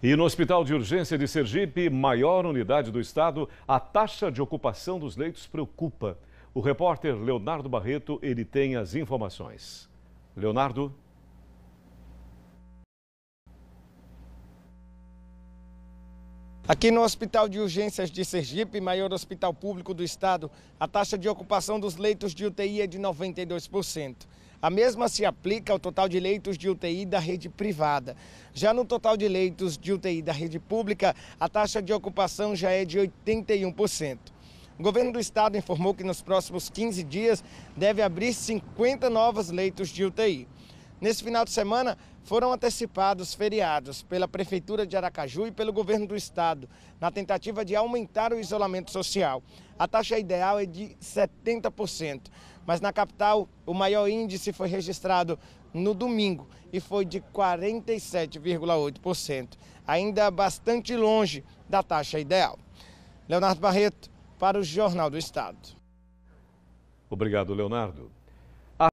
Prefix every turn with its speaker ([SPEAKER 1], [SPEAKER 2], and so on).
[SPEAKER 1] E no Hospital de Urgência de Sergipe, maior unidade do estado, a taxa de ocupação dos leitos preocupa. O repórter Leonardo Barreto, ele tem as informações.
[SPEAKER 2] Leonardo. Aqui no Hospital de Urgências de Sergipe, maior hospital público do estado, a taxa de ocupação dos leitos de UTI é de 92%. A mesma se aplica ao total de leitos de UTI da rede privada. Já no total de leitos de UTI da rede pública, a taxa de ocupação já é de 81%. O governo do estado informou que nos próximos 15 dias deve abrir 50 novos leitos de UTI. Nesse final de semana, foram antecipados feriados pela Prefeitura de Aracaju e pelo Governo do Estado, na tentativa de aumentar o isolamento social. A taxa ideal é de 70%, mas na capital o maior índice foi registrado no domingo e foi de 47,8%, ainda bastante longe da taxa ideal. Leonardo Barreto, para o Jornal do Estado.
[SPEAKER 3] Obrigado, Leonardo.